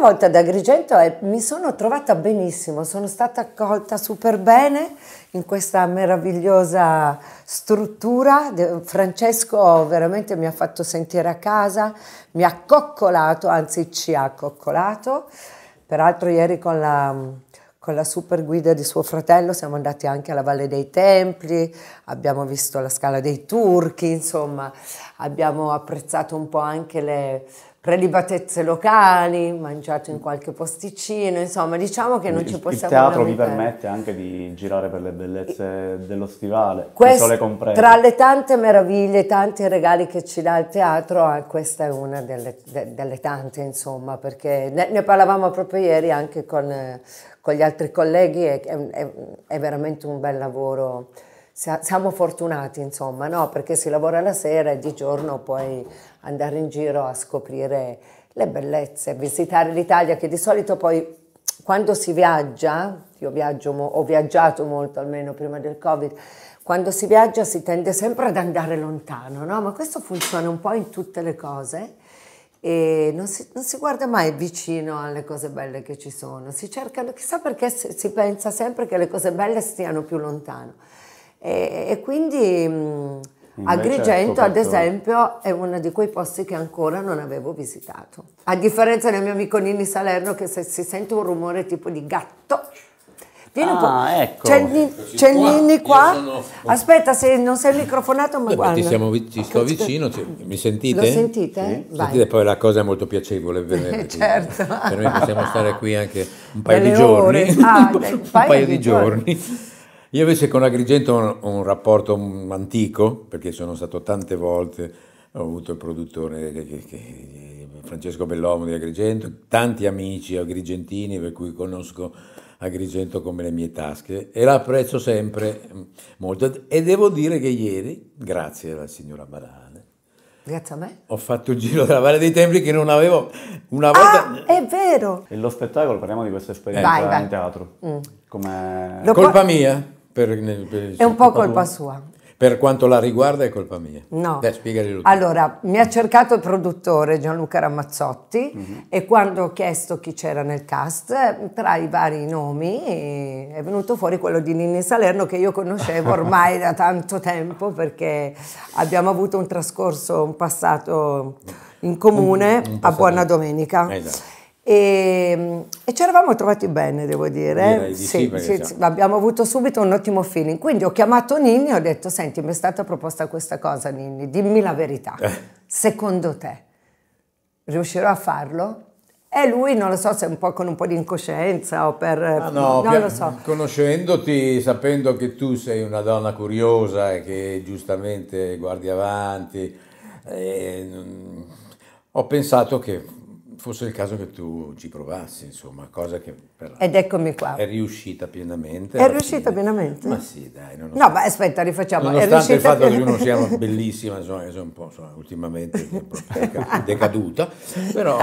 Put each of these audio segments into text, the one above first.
prima volta ad Agrigento e mi sono trovata benissimo, sono stata accolta super bene in questa meravigliosa struttura. Francesco veramente mi ha fatto sentire a casa, mi ha coccolato, anzi ci ha coccolato. Peraltro ieri con la con la super guida di suo fratello siamo andati anche alla Valle dei Templi, abbiamo visto la Scala dei Turchi, insomma abbiamo apprezzato un po' anche le prelibatezze locali, mangiato in qualche posticino, insomma diciamo che non il, ci possiamo... Il teatro vi permette anche di girare per le bellezze dello stivale, questo, le comprende. Tra le tante meraviglie, tanti regali che ci dà il teatro, eh, questa è una delle, de, delle tante insomma, perché ne, ne, parlavamo proprio ieri anche con, eh, con gli altri altri colleghi, è, è, è veramente un bel lavoro siamo fortunati, insomma, no? perché si lavora la sera e di giorno puoi andare in giro a scoprire le bellezze, visitare l'Italia, che di solito poi quando si viaggia, io viaggio, ho viaggiato molto almeno prima del Covid, quando si viaggia si tende sempre ad andare lontano, no? ma questo funziona un po' in tutte le cose e non si, non si, guarda mai vicino alle cose belle che ci sono, si cercano, chissà perché si, si pensa sempre che le cose belle stiano più lontano. E, e quindi mh, mm, Agrigento, ad esempio, è uno di quei posti che ancora non avevo visitato. A differenza del mio amico Nini Salerno, che se si sente un rumore tipo di gatto, Vieni un po'. Ah, ecco. C'è, il, c'è il Ninni qua. Sono... Aspetta, se non sei microfonato, ma Beh, guarda. Ti, siamo, ti sto ecco, vicino, ci, mi sentite? Lo sentite? Sì. Sentite, poi la cosa è molto piacevole, ovviamente. certo. Per noi possiamo stare qui anche un paio Delle di giorni. Ah, un, paio, paio di, di giorni. giorni. Io invece con Agrigento ho un, un rapporto antico, perché sono stato tante volte, ho avuto il produttore che, che, che, Francesco Bellomo di Agrigento, tanti amici agrigentini per cui conosco Agrigento come le mie tasche e la apprezzo sempre mm, molto. E devo dire che ieri, grazie alla signora Barale, Grazie a me. Ho fatto il giro della Valle dei Templi che non avevo una volta. Ah, è vero! E lo spettacolo, parliamo di questa esperienza vai, vai. in teatro. Mm. Come... Colpa mia? Per, per, è un po' colpa sua. Per quanto la riguarda è colpa mia. No. Dai, Allora, mi ha cercato il produttore Gianluca Ramazzotti mm -hmm. e quando ho chiesto chi c'era nel cast, tra i vari nomi è venuto fuori quello di Ninni Salerno che io conoscevo ormai da tanto tempo perché abbiamo avuto un trascorso, un passato in comune un, a Buona Domenica. Esatto. E, ehm, e, ci eravamo trovati bene, devo dire. Di sì, sì, sì, abbiamo avuto subito un ottimo feeling. Quindi ho chiamato Ninni e ho detto: Senti, mi è stata proposta questa cosa, Ninni, dimmi la verità. Eh. Secondo te riuscirò a farlo? E lui, non lo so se un po' con un po' di incoscienza o per... Ah no, non lo so. Conoscendoti, sapendo che tu sei una donna curiosa e che giustamente guardi avanti, eh, ho pensato che fosse il caso che tu ci provassi, insomma, cosa che però Ed eccomi qua. È riuscita pienamente. È riuscita fine. pienamente? Ma sì, dai. Non No, ma aspetta, rifacciamo. Nonostante il fatto pienamente. che non sia una bellissima, insomma, che sono un po', insomma, ultimamente decaduta, però,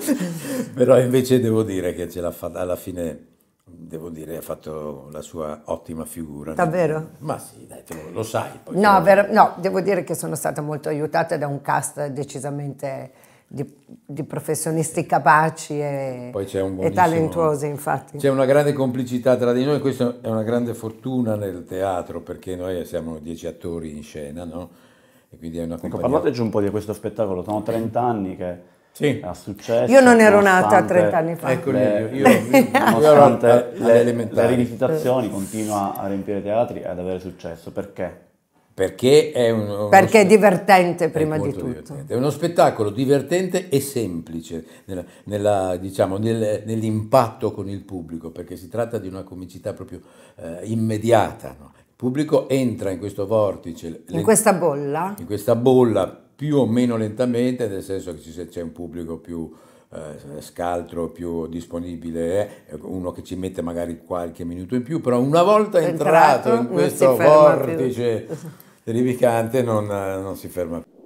però invece devo dire che ce l'ha fatta alla fine devo dire, ha fatto la sua ottima figura. Davvero? Ma sì, dai, lo, lo, sai. Poi no, vero, no, devo dire che sono stata molto aiutata da un cast decisamente di, di professionisti capaci e, e, talentuosi, infatti. C'è una grande complicità tra di noi, questa è una grande fortuna nel teatro, perché noi siamo dieci attori in scena, no? E quindi è una ecco, compagnia... Ecco, parlateci un po' di questo spettacolo, sono 30 anni che... Sì. Ha successo. Io non ero nata 30 anni fa. Ecco, le, io, io, nonostante le, le, le rivisitazioni continua a riempire teatri e ad avere successo, perché? Perché è, un, perché è divertente prima è di tutto. Divertente. È uno spettacolo divertente e semplice nella, nella, diciamo, nel, nell'impatto con il pubblico, perché si tratta di una comicità proprio eh, immediata. No? Il pubblico entra in questo vortice. In lent- questa bolla? In questa bolla più o meno lentamente, nel senso che c'è un pubblico più eh, scaltro, più disponibile, eh, uno che ci mette magari qualche minuto in più, però una volta entrato, entrato in questo vortice... Più Rivicante non, non si ferma più.